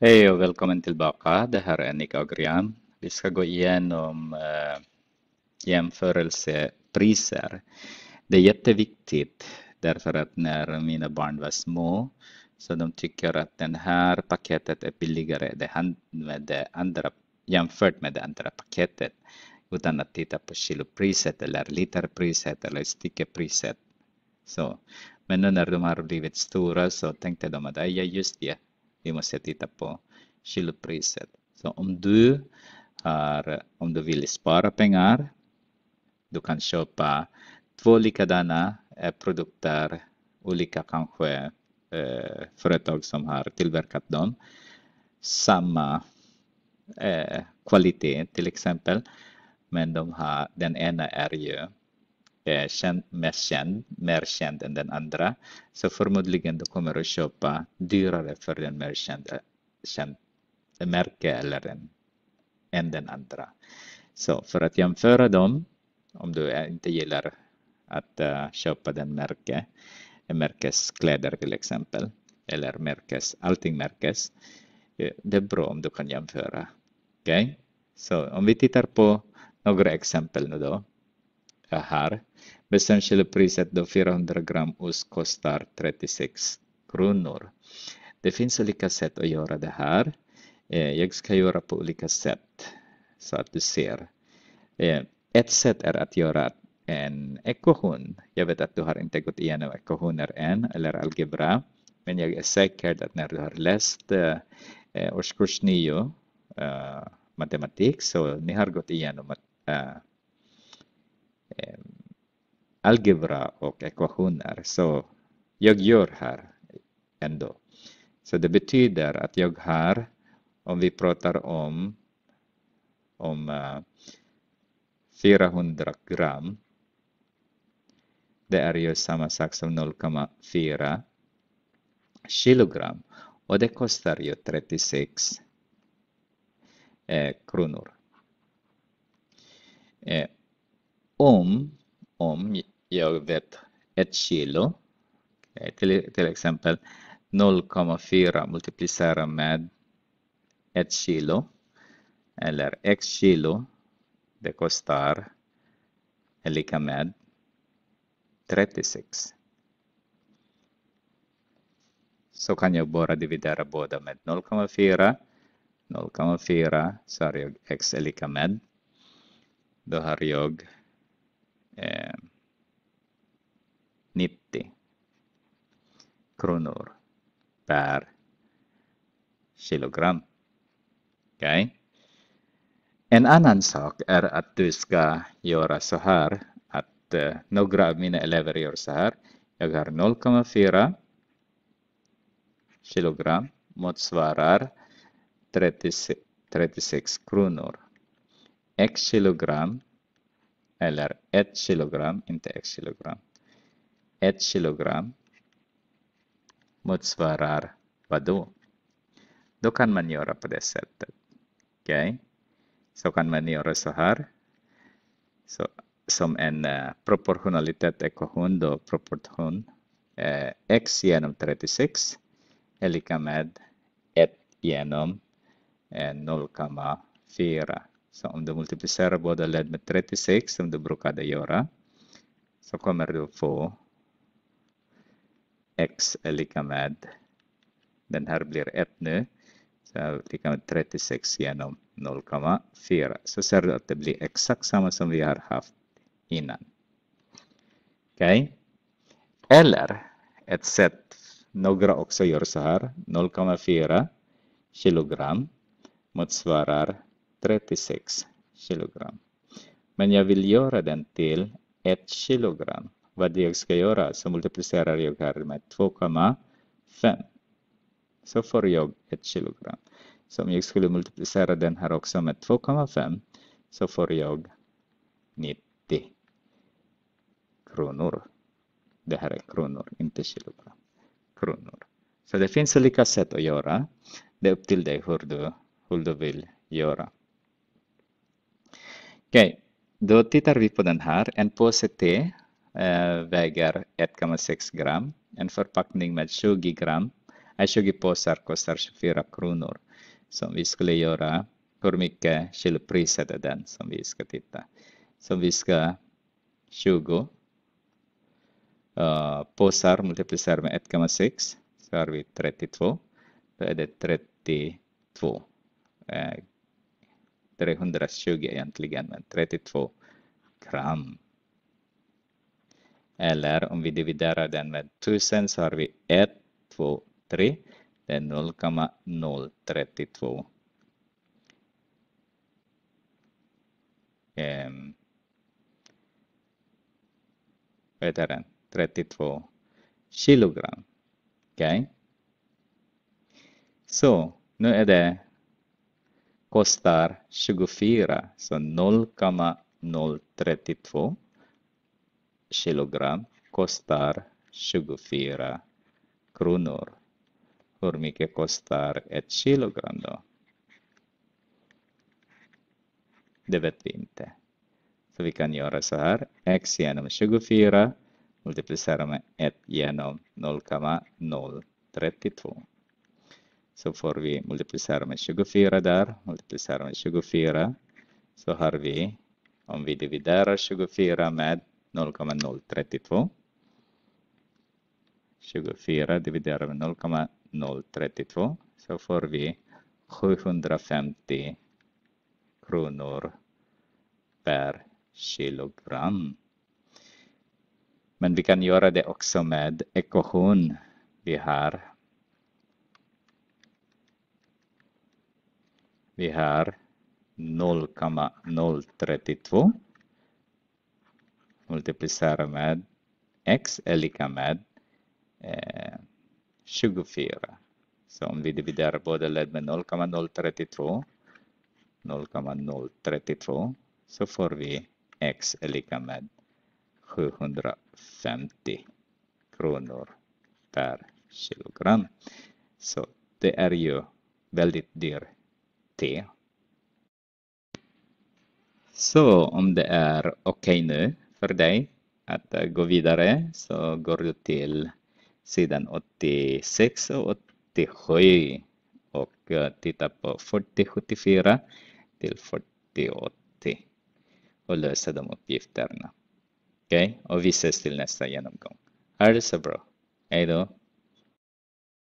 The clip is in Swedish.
Hej och välkommen tillbaka. Det här är Annika och Nikagram. Vi ska gå igenom eh, jämförelsepriser. Det är jätteviktigt därför att när mina barn var små så de tycker att det här paketet är billigare det med det andra, jämfört med det andra paketet utan att titta på kilopriset eller literpriset eller styckepriset. Så. Men nu när de har blivit stora så tänkte de att jag just det vi måste titta på kilopriset. Så om du, har, om du vill spara pengar, du kan köpa två likadana eh, produkter, olika kanske eh, företag som har tillverkat dem, samma eh, kvalitet till exempel, men de har, den ena är ju är eh, känd, mest känd, mer känd än den andra. Så förmodligen du kommer att köpa dyrare för den mer kända, känd, eh, märke eller en, än den andra. Så för att jämföra dem, om du inte gillar att uh, köpa den märke, märkeskläder till exempel, eller märkes, allting märkes, det är bra om du kan jämföra. Okej? Okay? Så om vi tittar på några exempel nu då är Beståndsdelpriset då 400 gram ost kostar 36 kronor. Det finns olika sätt att göra det här. Eh, jag ska göra på olika sätt så att du ser. Eh, ett sätt är att göra en ekvation. Jag vet att du har inte gått igenom ekvationer än eller algebra. Men jag är säker att när du har läst eh, årskurs 9 matematik så ni har gått igenom eh, algebra och ekvationer. Så jag gör här ändå. Så det betyder att jag har, om vi pratar om, om uh, eh, 400 gram, det är ju samma sak som 0,4 kilogram och det kostar ju 36 eh, kronor. Eh, om, om jag vet ett kilo, eh, till, till exempel 0,4 multiplicera med ett kilo eller x kilo, det kostar är lika med 36. Så kan jag bara dividera båda med 0,4. 0,4 så har jag x är lika med. Då har jag eh, 90 kronor per kilogram. Okay. En annan sak är att du ska göra så här att eh, några av mina elever gör så här. Jag har 0,4 kilogram motsvarar 30, 36 kronor. X kilogram eller 1 kg inte x kg. 1 kg motsvarar vad då? Då kan man göra på det sättet. Okay? Så kan man göra så här. Så, som en eh, proportionalitet-ekvation då proportion eh, x genom 36 är lika med 1 genom eh, 0,4 om du multiplicerar båda led med 36 som du brukade göra Så kommer du få x är lika med, den här blir 1 nu, så lika med 36 genom 0,4. Så ser du att det blir exakt samma som vi har haft innan. Okej? Okay? Eller ett sätt, några också gör så här, 0,4 kilogram motsvarar 36 kg. Men jag vill göra den till 1 kg. Vad jag ska göra så multiplicerar jag här med 2,5. Så får jag 1 kg. Så om jag skulle multiplicera den här också med 2,5 så får jag 90 kronor. Det här är kronor, inte kilogram. Kronor. Så det finns olika sätt att göra. Det är upp till dig hur du, hur du vill göra. Okej, då tittar vi på den här. En påse te eh, väger 1,6 gram. En förpackning med 20 gram, eh, 20 påsar kostar 24 kronor. Som vi skulle göra hur mycket kilopriset är den som vi ska titta. Så vi ska 20 uh, eh, påsar multiplicerar med 1,6 så har vi 32. Då är det 32 uh, eh, 320 egentligen, men 32 gram. Eller om vi dividerar den med 1000 så har vi 1, 2, 3. Det är 0,032 um, 32 kilogram. Okej? Okay. Så, nu är det kostar 24, så 0,032 kilogram kostar 24 kronor. Hur mycket kostar ett kilogram då? Det vet vi inte. Så vi kan göra så här. x genom 24 multiplicerar med 1 genom 0,032. Så får vi multiplicera med 24 där, multiplicera med 24. Så har vi, om vi dividerar 24 med 0,032. 24 dividerar med 0,032 så får vi 750 kronor per kilogram. Men vi kan göra det också med ekvation vi har Vi har 0,032 multiplicerar med x är lika med eh, 24. Så om vi dividerar båda led med 0,032 0,032 så får vi x är lika med 750 kronor per kilogram. Så det är ju väldigt dyr T. Så om det är okej okay nu för dig att eh, gå vidare så går du till sidan 86 och 87 och eh, titta på 4074 till 4080 och lösa de uppgifterna. Okej, okay? och vi ses till nästa genomgång. Ha det så bra. Hej då.